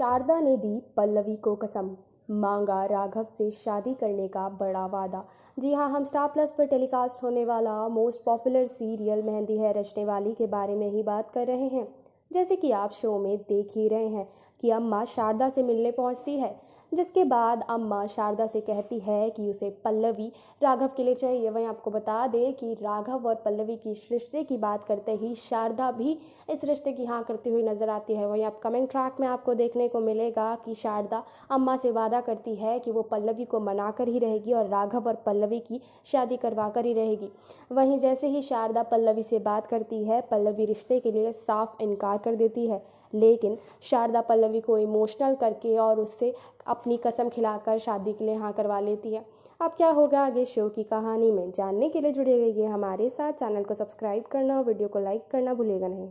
शारदा ने दी पल्लवी को कसम मांगा राघव से शादी करने का बड़ा वादा जी हाँ हम स्टार प्लस पर टेलीकास्ट होने वाला मोस्ट पॉपुलर सीरियल मेहंदी है रचने वाली के बारे में ही बात कर रहे हैं जैसे कि आप शो में देख ही रहे हैं कि अम्मा शारदा से मिलने पहुंचती है जिसके बाद अम्मा शारदा से कहती है कि उसे पल्लवी राघव के लिए चाहिए वहीं आपको बता दें कि राघव और पल्लवी की रिश्ते की बात करते ही शारदा भी इस रिश्ते की हाँ करती हुई नजर आती है वहीं आप कमेंट ट्रैक में आपको देखने को मिलेगा कि शारदा अम्मा से वादा करती है कि वो पल्लवी को मना कर ही रहेगी और राघव और पल्लवी की शादी करवा कर ही रहेगी वहीं जैसे ही शारदा पल्लवी से बात करती है पल्लवी रिश्ते के लिए साफ इनकार कर देती है लेकिन शारदा पल्लवी को इमोशनल करके और उससे अपनी कसम खिलाकर शादी के लिए हाँ करवा लेती है अब क्या होगा आगे शो की कहानी में जानने के लिए जुड़े रहिए हमारे साथ चैनल को सब्सक्राइब करना और वीडियो को लाइक करना भूलेगा नहीं